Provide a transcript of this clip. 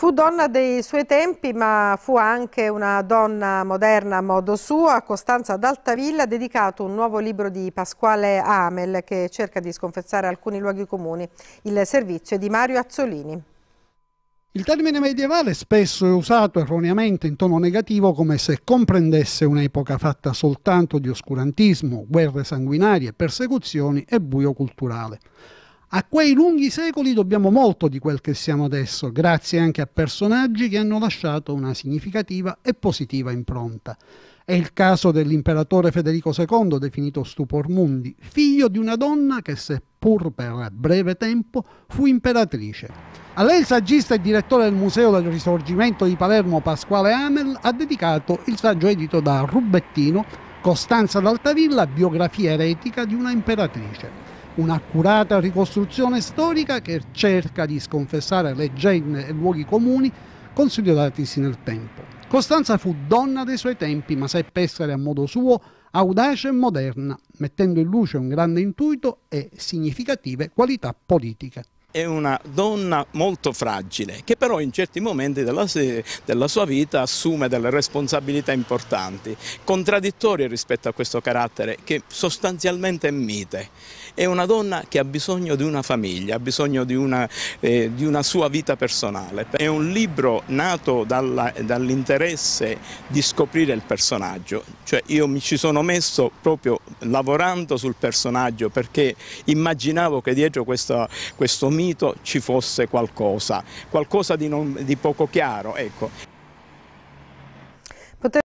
Fu donna dei suoi tempi, ma fu anche una donna moderna a modo suo. A Costanza d'Altavilla ha dedicato un nuovo libro di Pasquale Amel che cerca di sconfessare alcuni luoghi comuni. Il servizio è di Mario Azzolini. Il termine medievale spesso è usato erroneamente in tono negativo come se comprendesse un'epoca fatta soltanto di oscurantismo, guerre sanguinarie, persecuzioni e buio culturale. A quei lunghi secoli dobbiamo molto di quel che siamo adesso, grazie anche a personaggi che hanno lasciato una significativa e positiva impronta. È il caso dell'imperatore Federico II, definito Stupor Mundi, figlio di una donna che, seppur per breve tempo, fu imperatrice. A lei il saggista e direttore del Museo del Risorgimento di Palermo Pasquale Amel ha dedicato il saggio edito da Rubettino, Costanza d'Altavilla, biografia eretica di una imperatrice un'accurata ricostruzione storica che cerca di sconfessare leggende e luoghi comuni consolidatisi nel tempo. Costanza fu donna dei suoi tempi, ma seppe essere a modo suo audace e moderna, mettendo in luce un grande intuito e significative qualità politiche è una donna molto fragile che però in certi momenti della, della sua vita assume delle responsabilità importanti, contraddittorie rispetto a questo carattere che sostanzialmente è mite. È una donna che ha bisogno di una famiglia, ha bisogno di una, eh, di una sua vita personale. È un libro nato dall'interesse dall di scoprire il personaggio, cioè io mi ci sono messo proprio lavorando sul personaggio perché immaginavo che dietro questo, questo mio finito ci fosse qualcosa, qualcosa di, non, di poco chiaro. Ecco.